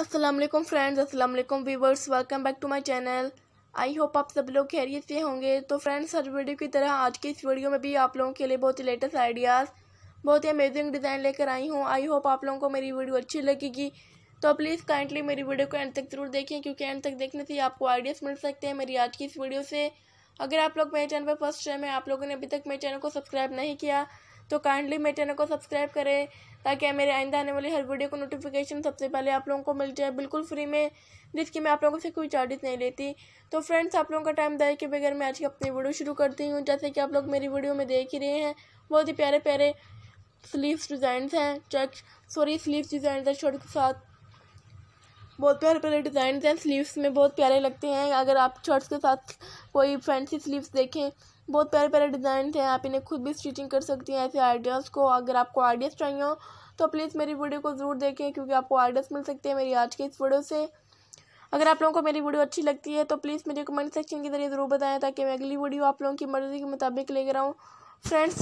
Aslam friends अस्सलाम वालेकुम viewers welcome back to my channel I hope आप सब लोग खैरियत से होंगे तो फ्रेंड्स हर वीडियो की तरह आज की इस वीडियो में भी आप लोगों के लिए बहुत ही लेटेस्ट आइडियाज़ बहुत ही अमेजिंग डिज़ाइन लेकर आई हूँ आई होप आप लोगों को मेरी वीडियो अच्छी लगेगी तो प्लीज़ काइंडली मेरी वीडियो को एंड तक ज़रूर देखें क्योंकि एंड तक देखने से आपको आइडियाज़ मिल सकते हैं मेरी आज की इस वीडियो से अगर आप लोग मेरे चैनल पर फर्स्ट टाइम है आप लोगों ने अभी तक मेरे चैनल को सब्सक्राइब नहीं किया तो काइंडली मेरे चैनल को सब्सक्राइब करें ताकि मेरे आइंदा आने वाली हर वीडियो को नोटिफिकेशन सबसे पहले आप लोगों को मिल जाए बिल्कुल फ्री में जिसकी मैं आप लोगों से कोई चार्जेस नहीं लेती तो फ्रेंड्स आप लोगों का टाइम दाए के बगैर मैं आज की अपनी वीडियो शुरू करती हूँ जैसे कि आप लोग मेरी वीडियो में देख ही रहे हैं बहुत ही प्यारे प्यारे स्लीव्स डिज़ाइन हैं चेक सॉरी स्लीव डिज़ाइन है शर्ट के साथ बहुत प्यारे प्यारे डिज़ाइन हैं स्लीव्स में बहुत प्यारे लगते हैं अगर आप शर्ट्स के साथ कोई फैंसी स्लीव्स देखें बहुत प्यारे प्यारे डिज़ाइन हैं आप इन्हें खुद भी स्टिचिंग कर सकती हैं ऐसे आइडियाज़ को अगर आपको आइडियाज़ चाहिए हो तो प्लीज़ मेरी वीडियो को ज़रूर देखें क्योंकि आपको आइडियाज़ मिल सकते हैं मेरी आज की इस वीडियो से अगर आप लोगों को मेरी वीडियो अच्छी लगती है तो प्लीज़ मुझे कमेंट सेक्शन के ज़रिए ज़रूर बताएं ताकि मैं अगली वीडियो आप लोगों की मर्ज़ी के मुताबिक लेकर आऊँ फ्रेंड्स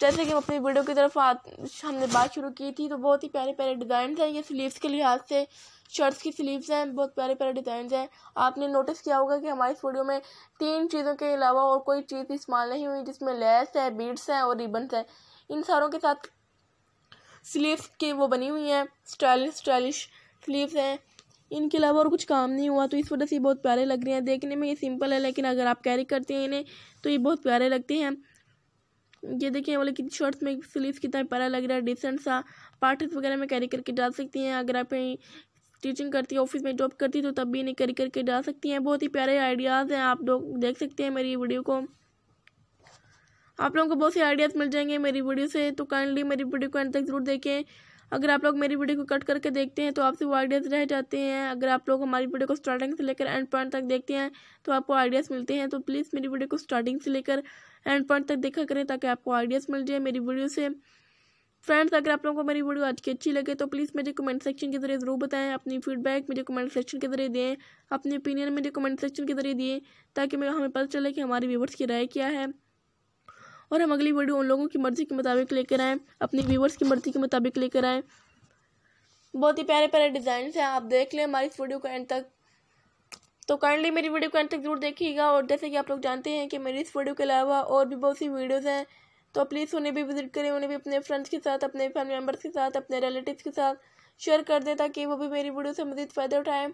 जैसे कि हम अपनी वीडियो की तरफ आ, हमने बात शुरू की थी तो बहुत ही प्यारे प्यारे डिज़ाइन हैं ये स्लीव्स के लिहाज से शर्ट्स की स्लीव्स हैं बहुत प्यारे प्यारे डिज़ाइन हैं आपने नोटिस किया होगा कि हमारी इस वीडियो में तीन चीज़ों के अलावा और कोई चीज़ इस्तेमाल नहीं हुई जिसमें लेस है बीड्स हैं और रिबनस हैं इन सारों के साथ स्लीव्स की वो बनी हुई हैं स्टाइलिश स्टाइलिश स्लीव्स हैं इनके अलावा और कुछ काम नहीं हुआ तो इस वजह से ये बहुत प्यारे लग रहे हैं देखने में ये सिंपल है लेकिन अगर आप कैरी करते हैं इन्हें तो ये बहुत प्यारे लगते हैं ये देखिए वाले कितनी शॉर्ट्स में स्लीव कितना प्यारा लग रहा है डिसेंट सा पार्टस वगैरह में कैरी करके डाल सकती हैं अगर आप टीचिंग करती है ऑफिस में जॉब करती है तो तब भी इन्हें कैरी करके डाल सकती हैं बहुत ही प्यारे आइडियाज़ हैं आप लोग देख सकते हैं मेरी वीडियो को आप लोगों को बहुत से आइडियाज़ मिल जाएंगे मेरी वीडियो से तो काइंडली मेरी वीडियो को एंड तक ज़रूर देखें अगर आप लोग मेरी वीडियो को कट करके देखते हैं तो आपसे वो आइडियाज़ रह जाते हैं अगर आप लोग हमारी वीडियो को स्टार्टिंग से लेकर एंड पॉइंट तक देखते हैं तो आपको आइडियाज़ मिलते हैं तो प्लीज़ मेरी वीडियो को स्टार्टिंग से लेकर एंड पॉइंट तक देखा करें ताकि आपको आइडियाज़ मिल जाए मेरी वीडियो से फ्रेंड्स अगर आप लोगों को मेरी वीडियो आज की अच्छी लगे तो प्लीज़ मुझे कमेंट सेक्शन के जरिए ज़रूर बताएं अपनी फीडबैक मुझे कमेंट सेक्शन के जरिए दें अपनी ओपिनियन मुझे कमेंट सेक्शन के जरिए दिए ताकि मैं हमें पता चले कि हमारे व्यूवर्स की राय क्या है और हम अगली वीडियो उन लोगों की मर्ज़ी के मुताबिक लेकर आएँ अपनी व्यूवर्स की मर्ज़ी के मुताबिक लेकर आएँ बहुत ही प्यारे प्यारे डिज़ाइन हैं आप देख लें हमारी इस वीडियो को एंड तक तो काइंडली मेरी वीडियो को एंड तक जरूर देखिएगा और जैसे कि आप लोग जानते हैं कि मेरी इस वीडियो के अलावा और भी बहुत सी वीडियोज़ हैं तो प्लीज़ उन्हें भी विजिट करें उन्हें भी अपने फ्रेंड्स के साथ अपने फैमिली मेम्बर्स के साथ अपने रिलेटिव्स के साथ शेयर कर दें ताकि वो भी मेरी वीडियो से मज़ीद फ़ायदा उठाएँ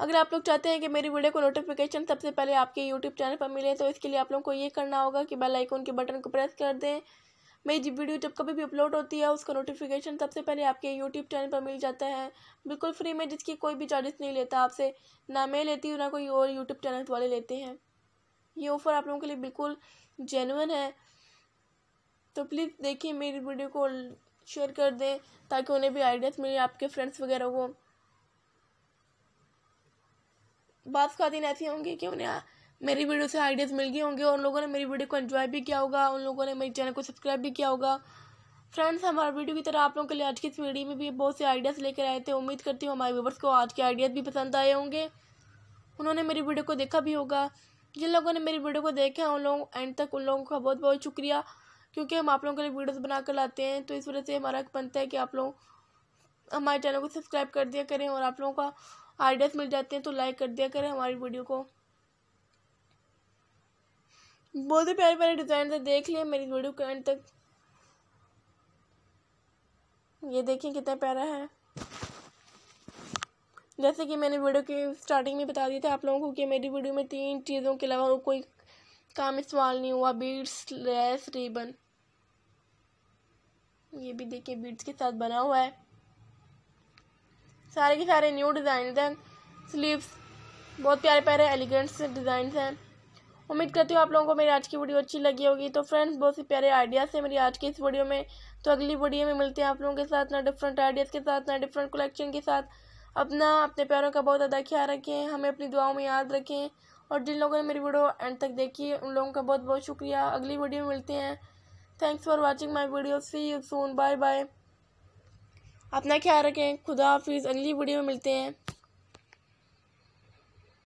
अगर आप लोग चाहते हैं कि मेरी वीडियो को नोटिफिकेशन सबसे पहले आपके यूट्यूब चैनल पर मिले तो इसके लिए आप लोग को ये करना होगा कि बेल आइकॉन के बटन को प्रेस कर दें मेरी वीडियो जब कभी भी अपलोड होती है उसका नोटिफिकेशन सबसे पहले आपके यूट्यूब चैनल पर मिल जाता है बिल्कुल फ्री में जिसकी कोई भी चार्जेस नहीं लेता आपसे ना मैं लेती हूँ ना कोई और यूट्यूब चैनल वाले लेते हैं ये ऑफ़र आप लोगों के लिए बिल्कुल जेनवन है तो प्लीज़ देखिए मेरी वीडियो को शेयर कर दें ताकि उन्हें भी आइडियाज़ मिले आपके फ्रेंड्स वगैरह को बात खातिन ऐसी होंगी कि उन्हें हाँ, मेरी वीडियो से आइडियाज़ मिल गए होंगे और उन लोगों ने मेरी वीडियो को एंजॉय भी किया होगा उन लोगों ने मेरे चैनल को सब्सक्राइब भी किया होगा फ्रेंड्स हमारे वीडियो की तरह आप लोगों के लिए आज की इस वीडियो में भी बहुत से आइडियाज़ लेकर आए थे उम्मीद करती हूँ हमारे व्यूवर्स को आज के आइडियाज़ भी पसंद आए होंगे उन्होंने मेरी वीडियो को देखा भी होगा जिन लोगों ने मेरी वीडियो को देखा है उन लोगों एंड तक उन लोगों का बहुत बहुत शुक्रिया क्योंकि हम आप लोगों के लिए वीडियोज़ बना कर लाते हैं तो इस वजह से हमारा बनता है कि आप लोग અમાર ચેનલ કો સબસ્ક્રાઇબ કર દિયા કરે અને આપ લોકો કા આઈડિયાસ મિલ જાતે હે તો લાઈક કર દિયા કરે અમારી વિડિયો કો બહુત پیરા પેરા ડિઝાઇન દેખ લિયે મારી વિડિયો કાઈ અંત તક યે દેખે કિતના પેરા હે જૈસે કી મેને વિડિયો કે સ્ટાર્ટિંગ મેં બતા દિયા થા આપ લોકો કો કે મેરી વિડિયો મેં તીન ચીઝો કે ઇલાવા કોઈ કામ ઇસવાલ નહી હુઆ બીડ્સ લેસ રિબન યે ભી દેખે બીડ્સ કે સાથ બના હુઆ હે सारे के सारे न्यू डिज़ाइन हैं स्लीव्स बहुत प्यारे प्यारे एलिगेंट्स डिज़ाइन हैं उम्मीद करती हूँ आप लोगों को मेरी आज की वीडियो अच्छी लगी होगी तो फ्रेंड्स बहुत से प्यारे आइडियाज़ हैं मेरी आज की इस वीडियो में तो अगली वीडियो में मिलते हैं आप लोगों के साथ ना डिफरेंट आइडियाज़ के साथ ना डिफरेंट कलेक्शन के साथ अपना अपने प्यारों का बहुत अदा ख्याल रखें हमें अपनी दुआओं में याद रखें और जिन लोगों ने मेरी वीडियो एंड तक देखी है उन लोगों का बहुत बहुत शुक्रिया अगली वीडियो में मिलते हैं thanks for watching my video see you soon bye bye अपना ख्याल रखें खुदा हाफिज़ अगली वीडियो में मिलते हैं